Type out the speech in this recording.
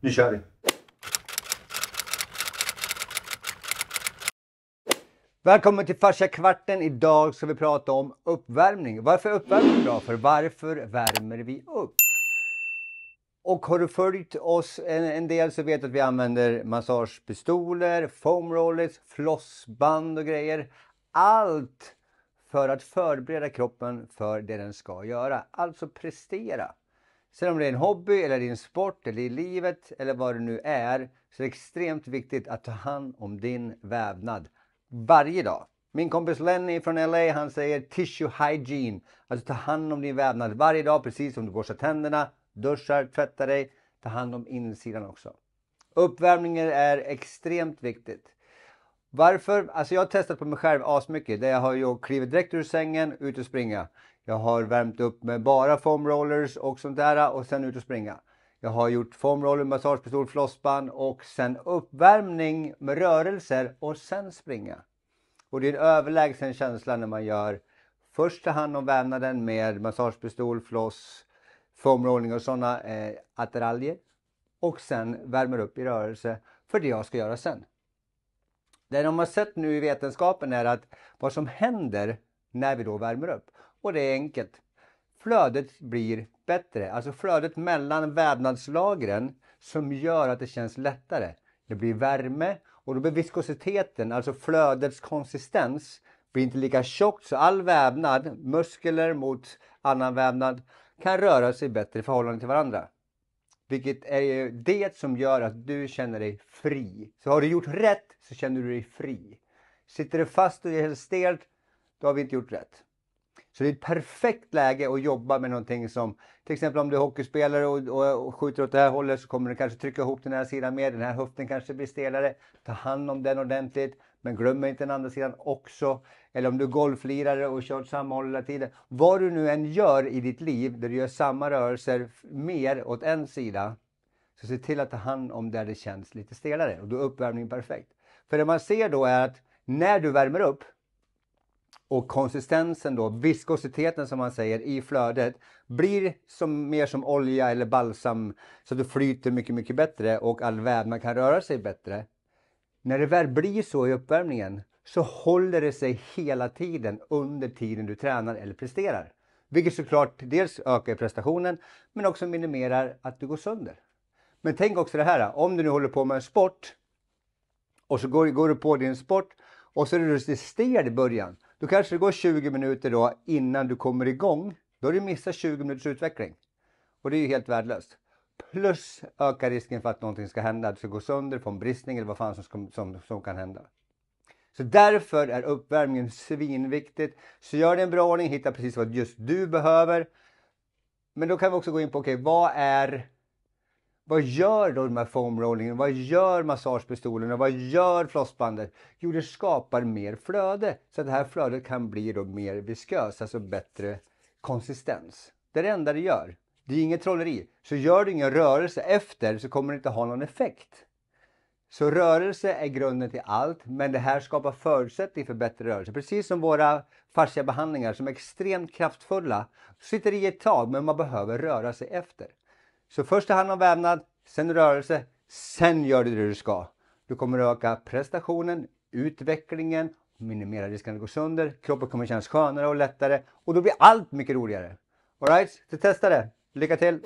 Nu kör vi! Välkommen till Farsa kvarten. Idag ska vi prata om uppvärmning. Varför uppvärmer vi bra för? Varför värmer vi upp? Och har du följt oss en, en del så vet du att vi använder massagepistoler, foamrollers, flossband och grejer. Allt för att förbereda kroppen för det den ska göra, alltså prestera. Sen om det är en hobby, eller din sport, eller i livet eller vad det nu är så är det extremt viktigt att ta hand om din vävnad varje dag. Min kompis Lenny från LA han säger tissue hygiene. Alltså ta hand om din vävnad varje dag precis som du borstar tänderna, duschar, tvättar dig. Ta hand om insidan också. Uppvärmningen är extremt viktigt. Varför? Alltså jag har testat på mig själv asmycket där jag har ju klivit direkt ur sängen, ut och springa. Jag har värmt upp med bara foam rollers och sånt där och sen ut och springa. Jag har gjort foam roller, massagepistol, flossband och sen uppvärmning med rörelser och sen springa. Och det är en överlägsen känsla när man gör först ta hand om vävnaden med massagepistol, floss, foam rolling och sådana eh, attiraljer och sen värmer upp i rörelse för det jag ska göra sen. Det de har sett nu i vetenskapen är att vad som händer när vi då värmer upp och det är enkelt. Flödet blir bättre, alltså flödet mellan vävnadslagren som gör att det känns lättare. Det blir värme och då blir viskositeten, alltså flödets konsistens, blir inte lika tjockt så all vävnad, muskler mot annan vävnad, kan röra sig bättre i förhållande till varandra. Vilket är det som gör att du känner dig fri. Så har du gjort rätt så känner du dig fri. Sitter du fast och är helt stelt, då har vi inte gjort rätt. Så det är ett perfekt läge att jobba med någonting som, till exempel om du är hockeyspelare och, och, och skjuter åt det här hållet så kommer du kanske trycka ihop den här sidan mer, den här höften kanske blir stelare. Ta hand om den ordentligt, men glöm inte den andra sidan också. Eller om du är golflirare och kör åt samma håll hela tiden. Vad du nu än gör i ditt liv, där du gör samma rörelser mer åt en sida, så se till att ta hand om där det känns lite stelare och då är uppvärmningen perfekt. För det man ser då är att när du värmer upp och konsistensen då, viskositeten som man säger i flödet blir som, mer som olja eller balsam så det flyter mycket, mycket bättre och all vävnad kan röra sig bättre. När det väl blir så i uppvärmningen så håller det sig hela tiden under tiden du tränar eller presterar. Vilket såklart dels ökar prestationen men också minimerar att du går sönder. Men tänk också det här, om du nu håller på med en sport och så går, går du på din sport och så är du stel i början då kanske det går 20 minuter då innan du kommer igång. Då har du missat 20 minuters utveckling. Och det är ju helt värdelöst. Plus ökar risken för att någonting ska hända, att du ska gå sönder, få en bristning eller vad fan som, ska, som, som kan hända. Så därför är uppvärmningen svinviktigt. Så gör det i en bra ordning, hitta precis vad just du behöver. Men då kan vi också gå in på, okej, okay, vad är vad gör då de här foamrollingarna? Vad gör massagepistolerna? Vad gör flossbandet? Jo, det skapar mer flöde. Så att det här flödet kan bli då mer visköst, alltså bättre konsistens. Det är det enda det gör. Det är inget trolleri. Så gör du ingen rörelse efter så kommer det inte ha någon effekt. Så rörelse är grunden till allt, men det här skapar förutsättning för bättre rörelse. Precis som våra fasciabehandlingar som är extremt kraftfulla. Sitter i ett tag, men man behöver röra sig efter. Så först det handlar om vävnad, sen rörelse, sen gör du det du ska. Du kommer öka prestationen, utvecklingen, minimera risken att gå sönder, kroppen kommer kännas skönare och lättare och då blir allt mycket roligare. Alright, så testa det. Lycka till!